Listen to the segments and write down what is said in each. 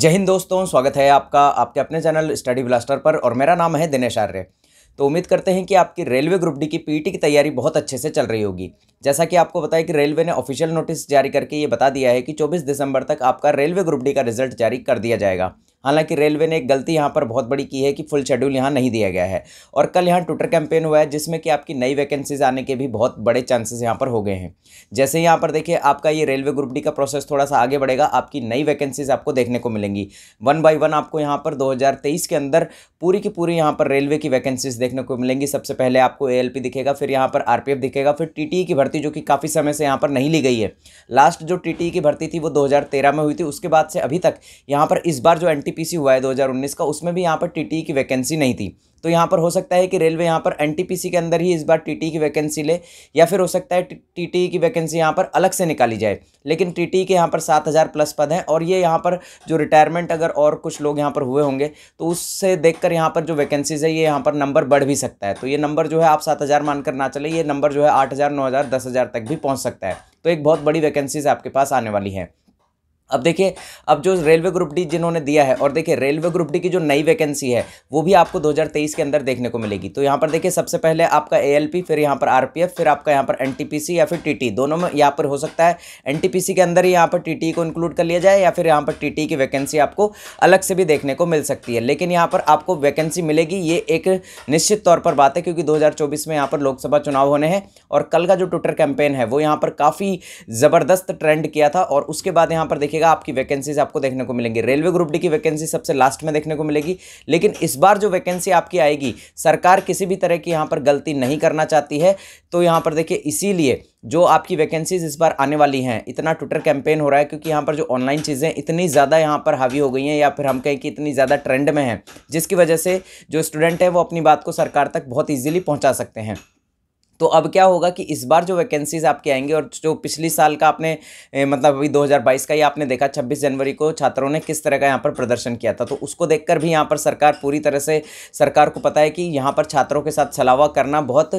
जय हिंद दोस्तों स्वागत है आपका आपके अपने चैनल स्टडी ब्लास्टर पर और मेरा नाम है दिनेश आर्य तो उम्मीद करते हैं कि आपकी रेलवे ग्रुप डी की पीटी की तैयारी बहुत अच्छे से चल रही होगी जैसा कि आपको बताया कि रेलवे ने ऑफिशियल नोटिस जारी करके ये बता दिया है कि 24 दिसंबर तक आपका रेलवे ग्रुप डी का रिजल्ट जारी कर दिया जाएगा हालांकि रेलवे ने एक गलती यहाँ पर बहुत बड़ी की है कि फुल शेड्यूल यहाँ नहीं दिया गया है और कल यहाँ ट्विटर कैंपेन हुआ है जिसमें कि आपकी नई वैकेंसीज आने के भी बहुत बड़े चांसेस यहाँ पर हो गए हैं जैसे यहाँ पर देखिए आपका ये रेलवे ग्रुप डी का प्रोसेस थोड़ा सा आगे बढ़ेगा आपकी नई वैकेंसीज आपको देखने को मिलेंगी वन बाई वन आपको यहाँ पर दो के अंदर पूरी की पूरी यहाँ पर रेलवे की वैकेंसीज देखने को मिलेंगी सबसे पहले आपको ए दिखेगा फिर यहाँ पर आर दिखेगा फिर टी e की भर्ती जो कि काफ़ी समय से यहाँ पर नहीं ली गई है लास्ट जो टी e की भर्ती थी वो दो में हुई थी उसके बाद से अभी तक यहाँ पर इस बार जो एन एनटीपीसी हुआ है 2019 का उसमें भी यहाँ पर टीटी e की वैकेंसी नहीं थी तो यहाँ पर हो सकता है कि रेलवे यहाँ पर एनटीपीसी के अंदर ही इस बार टीटी e की वैकेंसी ले या फिर हो सकता है टीटी e की वैकेंसी यहाँ पर अलग से निकाली जाए लेकिन टीटी के यहाँ पर सात हज़ार प्लस पद हैं और ये यहाँ पर जो रिटायरमेंट अगर और कुछ लोग यहाँ पर हुए होंगे तो उससे देख कर यहाँ पर जो वैकेंसीज है ये यहाँ पर नंबर बढ़ भी सकता है तो ये नंबर जो है आप सात हज़ार मानकर ना चले ये नंबर जो है आठ हज़ार नौ हज़ार दस हज़ार तक भी पहुँच सकता है तो एक बहुत बड़ी वैकेंसीज आपके पास आने वाली है अब देखिए अब जो रेलवे ग्रुप डी जिन्होंने दिया है और देखिए रेलवे ग्रुप डी की जो नई वैकेंसी है वो भी आपको 2023 के अंदर देखने को मिलेगी तो यहाँ पर देखिए सबसे पहले आपका एएलपी फिर यहाँ पर आरपीएफ फिर आपका यहाँ पर एनटीपीसी या फिर टीटी दोनों में यहाँ पर हो सकता है एनटीपीसी के अंदर ही यहाँ पर टी को इंक्लूड कर लिया जाए या फिर यहाँ पर टी की वैकेंसी आपको अलग से भी देखने को मिल सकती है लेकिन यहाँ पर आपको वैकेंसी मिलेगी ये एक निश्चित तौर पर बात है क्योंकि दो में यहाँ पर लोकसभा चुनाव होने हैं और कल का जो ट्विटर कैंपेन है वो यहाँ पर काफ़ी ज़बरदस्त ट्रेंड किया था और उसके बाद यहाँ पर देखिए देखिएगा आपकी वैकेंसीज आपको देखने को मिलेंगी रेलवे ग्रुप डी की वैकेंसी सबसे लास्ट में देखने को मिलेगी लेकिन इस बार जो वैकेंसी आपकी आएगी सरकार किसी भी तरह की यहाँ पर गलती नहीं करना चाहती है तो यहाँ पर देखिए इसीलिए जो आपकी वैकेंसीज इस बार आने वाली हैं इतना ट्विटर कैंपेन हो रहा है क्योंकि यहाँ पर जो ऑनलाइन चीज़ें इतनी ज़्यादा यहाँ पर हावी हो गई हैं या फिर हम कहें कि इतनी ज़्यादा ट्रेंड में हैं जिसकी वजह से जो स्टूडेंट हैं वो अपनी बात को सरकार तक बहुत ईजिली पहुँचा सकते हैं तो अब क्या होगा कि इस बार जो वैकेंसीज आपके आएंगे और जो पिछली साल का आपने ए, मतलब अभी 2022 का ही आपने देखा 26 जनवरी को छात्रों ने किस तरह का यहाँ पर प्रदर्शन किया था तो उसको देखकर भी यहाँ पर सरकार पूरी तरह से सरकार को पता है कि यहाँ पर छात्रों के साथ छलावा करना बहुत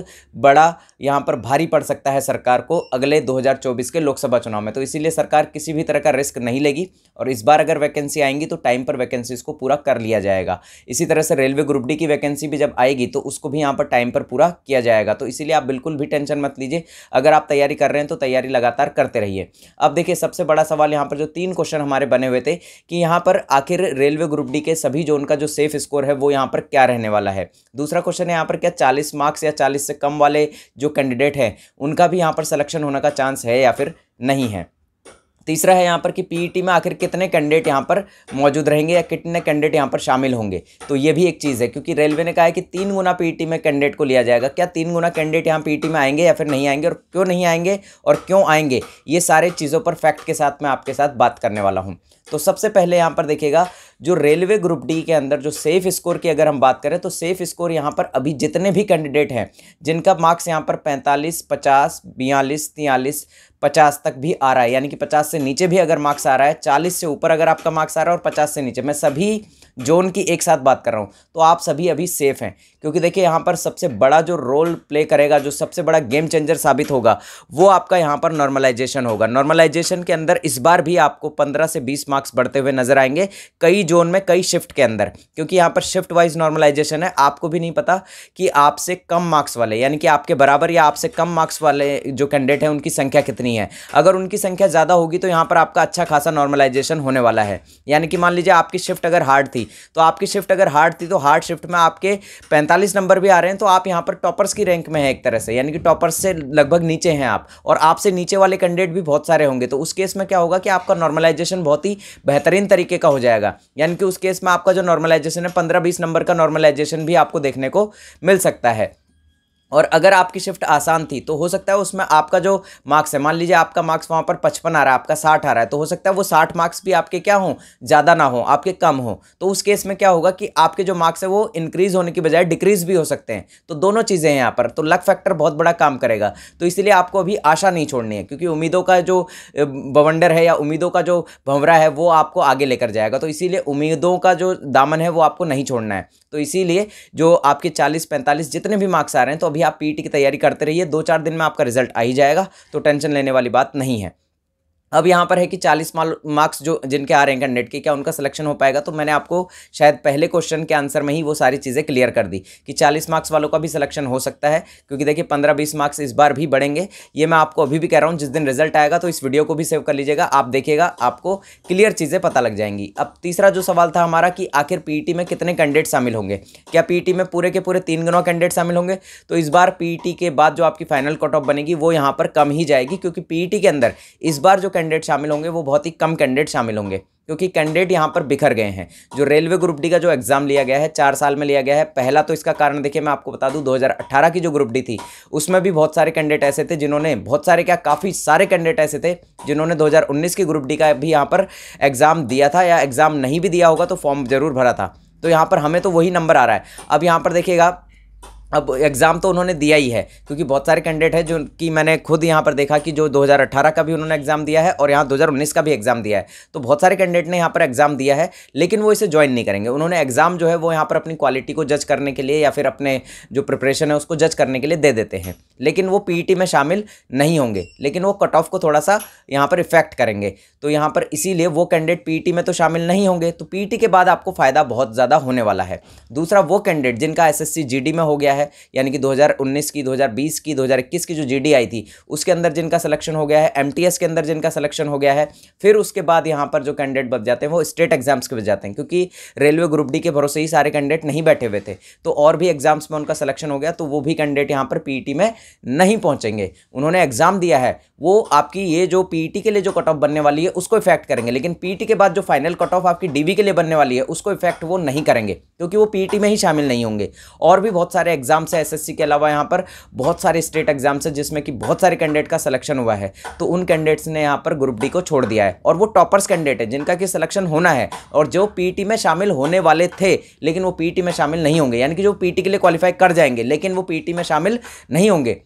बड़ा यहाँ पर भारी पड़ सकता है सरकार को अगले दो के लोकसभा चुनाव में तो इसीलिए सरकार किसी भी तरह का रिस्क नहीं लेगी और इस बार अगर वैकेंसी आएंगी तो टाइम पर वैकेंसीज को पूरा कर लिया जाएगा इसी तरह से रेलवे ग्रुप डी की वैकेंसी भी जब आएगी तो उसको भी यहाँ पर टाइम पर पूरा किया जाएगा तो इसीलिए आप बिल्कुल भी टेंशन मत लीजिए अगर आप तैयारी कर रहे हैं तो तैयारी लगातार करते रहिए अब देखिए सबसे बड़ा सवाल यहाँ पर जो तीन क्वेश्चन हमारे बने हुए थे कि यहाँ पर आखिर रेलवे ग्रुप डी के सभी जोन का जो सेफ स्कोर है वो यहाँ पर क्या रहने वाला है दूसरा क्वेश्चन है यहाँ पर क्या चालीस मार्क्स या चालीस से कम वाले जो कैंडिडेट हैं उनका भी यहाँ पर सलेक्शन होने का चांस है या फिर नहीं है तीसरा है यहाँ पर कि पीईटी e में आखिर कितने कैंडिडेट यहाँ पर मौजूद रहेंगे या कितने कैंडिडेट यहाँ पर शामिल होंगे तो ये भी एक चीज़ है क्योंकि रेलवे ने कहा है कि तीन गुना पीईटी e में कैंडिडेट को लिया जाएगा क्या तीन गुना कैंडिडेट यहाँ पीईटी e में आएंगे या फिर नहीं आएंगे और क्यों नहीं आएंगे और क्यों आएंगे ये सारे चीज़ों पर फैक्ट के साथ मैं आपके साथ बात करने वाला हूँ तो सबसे पहले यहाँ पर देखिएगा जो रेलवे ग्रुप डी के अंदर जो सेफ स्कोर की अगर हम बात करें तो सेफ स्कोर यहाँ पर अभी जितने भी कैंडिडेट हैं जिनका मार्क्स यहाँ पर पैंतालीस पचास बयालीस तियालीस पचास तक भी आ रहा है यानी कि पचास से नीचे भी अगर मार्क्स आ रहा है चालीस से ऊपर अगर आपका मार्क्स आ रहा है और पचास से नीचे मैं सभी जोन की एक साथ बात कर रहा हूँ तो आप सभी अभी सेफ़ हैं क्योंकि देखिए यहाँ पर सबसे बड़ा जो रोल प्ले करेगा जो सबसे बड़ा गेम चेंजर साबित होगा वो आपका यहाँ पर नॉर्मलाइजेशन होगा नॉर्मलाइजेशन के अंदर इस बार भी आपको पंद्रह से बीस मार्क्स बढ़ते हुए नजर आएंगे कई जोन में कई शिफ्ट के अंदर क्योंकि यहाँ पर शिफ्ट वाइज नॉर्मलाइजेशन है आपको भी नहीं पता कि आपसे कम मार्क्स वाले यानी कि आपके बराबर या आपसे कम मार्क्स वाले जो कैंडिडेट हैं उनकी संख्या कितनी है अगर उनकी संख्या ज़्यादा होगी तो यहाँ पर आपका अच्छा खासा नॉर्मलाइजेशन होने वाला है यानी कि मान लीजिए आपकी शिफ्ट अगर हार्ड थी तो आपकी शिफ्ट अगर हार्ड थी तो हार्ड शिफ्ट में आपके पैंतालीस नंबर भी आ रहे हैं तो आप यहाँ पर टॉपर्स की रैंक में है एक तरह से यानी कि टॉपर्स से लगभग नीचे हैं आप और आपसे नीचे वाले कैंडिडेट भी बहुत सारे होंगे तो उस केस में क्या होगा कि आपका नॉर्मलाइजेशन बहुत ही बेहतरीन तरीके का हो जाएगा यानी कि उस केस में आपका जो नॉर्मलाइजेशन है पंद्रह बीस नंबर का नॉर्मलाइजेशन भी आपको देखने को मिल सकता है और अगर आपकी शिफ्ट आसान थी तो हो सकता है उसमें आपका जो मार्क्स है मान लीजिए आपका मार्क्स वहाँ पर पचपन आ रहा है आपका साठ आ रहा है तो हो सकता है वो साठ मार्क्स भी आपके क्या हों ज़्यादा ना हो आपके कम हो तो उस केस में क्या होगा कि आपके जो मार्क्स है वो इंक्रीज होने की बजाय डिक्रीज भी हो सकते हैं तो दोनों चीज़ें हैं यहाँ पर तो लक फैक्टर बहुत बड़ा काम करेगा तो इसीलिए आपको अभी आशा नहीं छोड़नी है क्योंकि उम्मीदों का जो बवंडर है या उम्मीदों का जो भंवरा है वो आपको आगे लेकर जाएगा तो इसीलिए उम्मीदों का जो दामन है वो आपको नहीं छोड़ना है तो इसीलिए जो आपके चालीस पैंतालीस जितने भी मार्क्स आ रहे हैं तो अभी आप पीटी e की तैयारी करते रहिए दो चार दिन में आपका रिजल्ट आ ही जाएगा तो टेंशन लेने वाली बात नहीं है अब यहाँ पर है कि 40 मार्क्स जो जिनके आ रहे हैं कैंडिडेट के क्या उनका सिलेक्शन हो पाएगा तो मैंने आपको शायद पहले क्वेश्चन के आंसर में ही वो सारी चीज़ें क्लियर कर दी कि 40 मार्क्स वालों का भी सिलेक्शन हो सकता है क्योंकि देखिए 15-20 मार्क्स इस बार भी बढ़ेंगे ये मैं आपको अभी भी कह रहा हूँ जिस दिन रिजल्ट आएगा तो इस वीडियो को भी सेव कर लीजिएगा आप देखिएगा आपको क्लियर चीज़ें पता लग जाएंगी अब तीसरा जो सवाल था हमारा कि आखिर पी e में कितने कैंडिडेट शामिल होंगे क्या पी e में पूरे के पूरे तीन गुना कैंडिडेट शामिल होंगे तो इस बार पी e के बाद जो आपकी फाइनल कट ऑफ बनेगी वो यहाँ पर कम ही जाएगी क्योंकि पी के अंदर इस बार जो कैंडिडेट शामिल होंगे वो बहुत ही कम कैंडिडेट शामिल होंगे क्योंकि कैंडिडेट यहाँ पर बिखर गए हैं जो रेलवे ग्रुप डी का जो एग्ज़ाम लिया गया है चार साल में लिया गया है पहला तो इसका कारण देखिए मैं आपको बता दूं 2018 की जो ग्रुप डी थी उसमें भी बहुत सारे कैंडिडेट ऐसे थे जिन्होंने बहुत सारे क्या काफ़ी सारे कैंडिडेट ऐसे थे जिन्होंने 2019 की ग्रुप डी का भी यहाँ पर एग्ज़ाम दिया था या एग्ज़ाम नहीं भी दिया होगा तो फॉर्म ज़रूर भरा था तो यहाँ पर हमें तो वही नंबर आ रहा है अब यहाँ पर देखिएगा अब एग्ज़ाम तो उन्होंने दिया ही है क्योंकि बहुत सारे कैंडिडेट हैं जो कि मैंने खुद यहाँ पर देखा कि जो 2018 का भी उन्होंने एग्ज़ाम दिया है और यहाँ 2019 का भी एग्ज़ाम दिया है तो बहुत सारे कैंडिडेट ने यहाँ पर एग्ज़ाम दिया है लेकिन वो इसे ज्वाइन नहीं करेंगे उन्होंने एग्ज़ाम जो है वो यहाँ पर अपनी क्वालिटी को जज करने के लिए या फिर अपने जो प्रिपरेशन है उसको जज करने के लिए दे देते हैं लेकिन वो पी e में शामिल नहीं होंगे लेकिन वो कट ऑफ को थोड़ा सा यहाँ पर इफेक्ट करेंगे तो यहाँ पर इसीलिए वो कैंडिडेट पी e में तो शामिल नहीं होंगे तो पी e के बाद आपको फ़ायदा बहुत ज़्यादा होने वाला है दूसरा वो कैंडिडेट जिनका एस एस में हो गया गया है यानी कि 2019 की 2020 की 2021 की जो जीडी आई थी उसके अंदर जिनका सिलेक्शन हो गया है एमटीएस के अंदर जिनका सिलेक्शन हो गया है फिर उसके बाद यहाँ पर जो कैंडिडेट बच जाते हैं वो स्टेट एग्जाम्स के बच जाते हैं क्योंकि रेलवे ग्रुप डी के भरोसे ही सारे कैंडिडेट नहीं बैठे हुए थे तो और भी एग्जाम्स में उनका सिलेक्शन हो गया तो वो भी कैंडिडेट यहाँ पर पीईटी e में नहीं पहुँचेंगे उन्होंने एग्जाम दिया है वो आपकी ये जो पीईटी e के लिए जो कट ऑफ बनने वाली है उसको इफेक्ट करेंगे लेकिन पीईटी e के बाद जो फाइनल कट ऑफ आपकी डीवी के लिए बनने वाली है उसको इफेक्ट वो नहीं करेंगे क्योंकि वो पीईटी में ही शामिल नहीं होंगे और भी बहुत सारे एग्जाम्स है एसएससी के अलावा यहाँ पर बहुत सारे स्टेट एग्जाम्स है जिसमें कि बहुत सारे कैंडिडेट का सिलेक्शन हुआ है तो उन कैंडिडेट्स ने यहाँ पर ग्रुप डी को छोड़ दिया है और वो टॉपर्स कैंडिडेट है जिनका कि सिलेक्शन होना है और जो पी में शामिल होने वाले थे लेकिन वो पी में शामिल नहीं होंगे यानी कि जो पी के लिए क्वालिफाई कर जाएंगे लेकिन वो पी में शामिल नहीं होंगे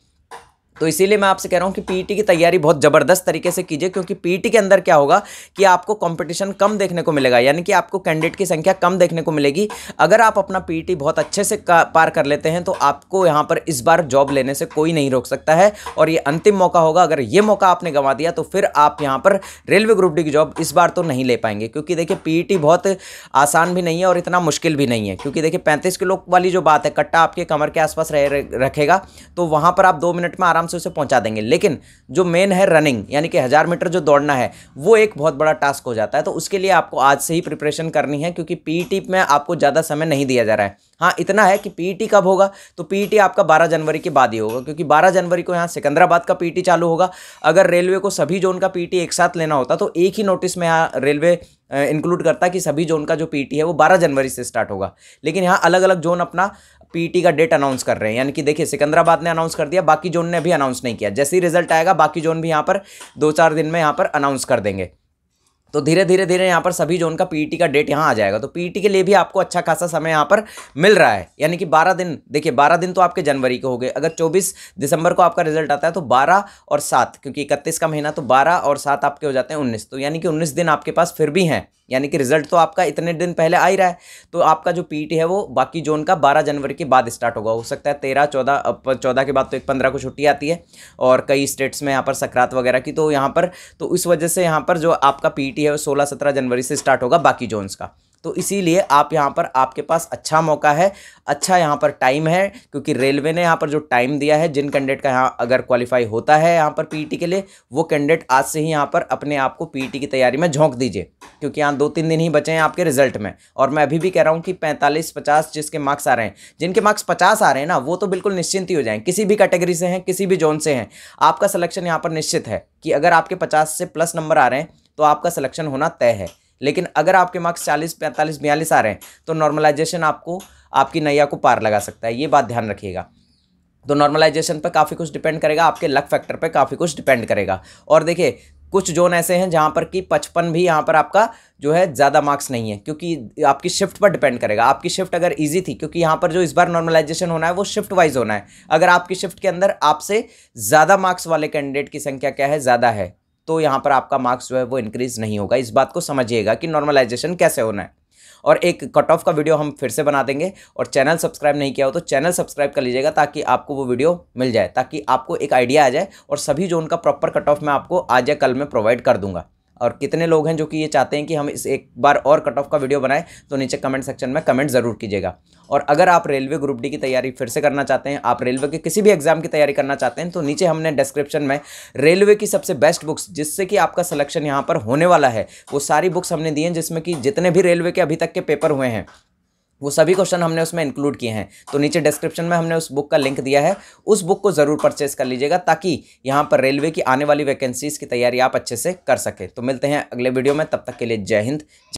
तो इसीलिए मैं आपसे कह रहा हूँ कि पीटी e की तैयारी बहुत ज़बरदस्त तरीके से कीजिए क्योंकि पीटी e के अंदर क्या होगा कि आपको कंपटीशन कम देखने को मिलेगा यानी कि आपको कैंडिडेट की संख्या कम देखने को मिलेगी अगर आप अपना पीटी e बहुत अच्छे से पार कर लेते हैं तो आपको यहाँ पर इस बार जॉब लेने से कोई नहीं रोक सकता है और ये अंतिम मौका होगा अगर ये मौका आपने गंवा दिया तो फिर आप यहाँ पर रेलवे ग्रुप डी की जॉब इस बार तो नहीं ले पाएंगे क्योंकि देखिए पी बहुत आसान भी नहीं है और इतना मुश्किल भी नहीं है क्योंकि देखिए पैंतीस किलो वाली जो बात है कट्टा आपके कमर के आसपास रह रखेगा तो वहाँ पर आप दो मिनट में आराम से से पहुंचा देंगे लेकिन जो मेन है रनिंग यानी कि हज़ार मीटर जो दौड़ना है वो एक बहुत बड़ा टास्क हो जाता है तो उसके लिए आपको आज से ही प्रिपरेशन करनी है क्योंकि पी में आपको ज़्यादा समय नहीं दिया जा रहा है हाँ इतना है कि पीईटी e कब होगा तो पीईटी e आपका बारह जनवरी के बाद ही होगा क्योंकि बारह जनवरी को यहाँ सिकंदराबाद का पीईटी e चालू होगा अगर रेलवे को सभी जोन का पीईटी एक साथ लेना होता तो एक ही नोटिस में यहाँ रेलवे इंक्लूड करता कि सभी जोन का जो पीईटी है वो बारह जनवरी से स्टार्ट होगा लेकिन यहाँ अलग अलग जोन अपना पीटी का डेट अनाउंस कर रहे हैं यानी कि देखिए सिकंदराबाद ने अनाउंस कर दिया बाकी जोन ने अभी अनाउंस नहीं किया जैसे ही रिजल्ट आएगा बाकी जोन भी यहाँ पर दो चार दिन में यहाँ पर अनाउंस कर देंगे तो धीरे धीरे धीरे यहाँ पर सभी जोन e का पीटी का डेट यहाँ आ जाएगा तो पीटी e के लिए भी आपको अच्छा खासा समय यहाँ पर मिल रहा है यानी कि 12 दिन देखिए 12 दिन तो आपके जनवरी के हो गए अगर 24 दिसंबर को आपका रिजल्ट आता है तो 12 और 7 क्योंकि 31 का महीना तो 12 और 7 आपके हो जाते हैं 19 तो यानी कि उन्नीस दिन आपके पास फिर भी हैं यानी कि रिजल्ट तो आपका इतने दिन पहले आ ही रहा है तो आपका जो पीटी e है वो बाकी जोन का 12 जनवरी के बाद स्टार्ट होगा हो सकता है तेरह चौदह चौदह के बाद तो एक पंद्रह को छुट्टी आती है और कई स्टेट्स में यहाँ पर सकरात वगैरह की तो यहाँ पर तो इस वजह से यहाँ पर जो आपका पी है वो सोलह सत्रह जनवरी से स्टार्ट होगा बाकी जोन्स का तो इसीलिए आप यहाँ पर आपके पास अच्छा मौका है अच्छा यहाँ पर टाइम है क्योंकि रेलवे ने यहाँ पर जो टाइम दिया है जिन कैंडिडेट का यहाँ अगर क्वालिफाई होता है यहाँ पर पीईटी e के लिए वो कैंडिडेट आज से ही यहाँ पर अपने आप को पीईटी e की तैयारी में झोंक दीजिए क्योंकि यहाँ दो तीन दिन ही बचे हैं आपके रिजल्ट में और मैं अभी भी कह रहा हूँ कि पैंतालीस पचास जिसके मार्क्स आ रहे हैं जिनके मार्क्स पचास आ रहे हैं ना वो तो बिल्कुल निश्चिंत ही हो जाएँ किसी भी कैटेगरी से हैं किसी भी जोन से हैं आपका सलेक्शन यहाँ पर निश्चित है कि अगर आपके पचास से प्लस नंबर आ रहे हैं तो आपका सलेक्शन होना तय है लेकिन अगर आपके मार्क्स चालीस पैंतालीस बयालीस आ रहे हैं तो नॉर्मलाइजेशन आपको आपकी नैया को पार लगा सकता है ये बात ध्यान रखिएगा तो नॉर्मलाइजेशन पर काफ़ी कुछ डिपेंड करेगा आपके लक फैक्टर पर काफ़ी कुछ डिपेंड करेगा और देखिए कुछ जोन ऐसे हैं जहाँ पर कि पचपन भी यहाँ पर आपका जो है ज़्यादा मार्क्स नहीं है क्योंकि आपकी शिफ्ट पर डिपेंड करेगा आपकी शिफ्ट अगर इजी थी क्योंकि यहाँ पर जो इस बार नॉर्मलाइजेशन होना है वो शिफ्ट वाइज होना है अगर आपकी शिफ्ट के अंदर आपसे ज़्यादा मार्क्स वाले कैंडिडेट की संख्या क्या है ज़्यादा है तो यहाँ पर आपका मार्क्स जो है वो इंक्रीज नहीं होगा इस बात को समझिएगा कि नॉर्मलाइजेशन कैसे होना है और एक कट ऑफ का वीडियो हम फिर से बना देंगे और चैनल सब्सक्राइब नहीं किया हो तो चैनल सब्सक्राइब कर लीजिएगा ताकि आपको वो वीडियो मिल जाए ताकि आपको एक आइडिया आ जाए और सभी जो उनका प्रॉपर कट ऑफ मैं आपको आज या कल में प्रोवाइड कर दूंगा और कितने लोग हैं जो कि ये चाहते हैं कि हम इस एक बार और कट ऑफ का वीडियो बनाएं तो नीचे कमेंट सेक्शन में कमेंट ज़रूर कीजिएगा और अगर आप रेलवे ग्रुप डी की तैयारी फिर से करना चाहते हैं आप रेलवे के किसी भी एग्ज़ाम की तैयारी करना चाहते हैं तो नीचे हमने डिस्क्रिप्शन में रेलवे की सबसे बेस्ट बुक्स जिससे कि आपका सलेक्शन यहाँ पर होने वाला है वो सारी बुक्स हमने दी हैं जिसमें कि जितने भी रेलवे के अभी तक के पेपर हुए हैं वो सभी क्वेश्चन हमने उसमें इंक्लूड किए हैं तो नीचे डिस्क्रिप्शन में हमने उस बुक का लिंक दिया है उस बुक को ज़रूर परचेज कर लीजिएगा ताकि यहाँ पर रेलवे की आने वाली वैकेंसीज़ की तैयारी आप अच्छे से कर सकें तो मिलते हैं अगले वीडियो में तब तक के लिए जय हिंद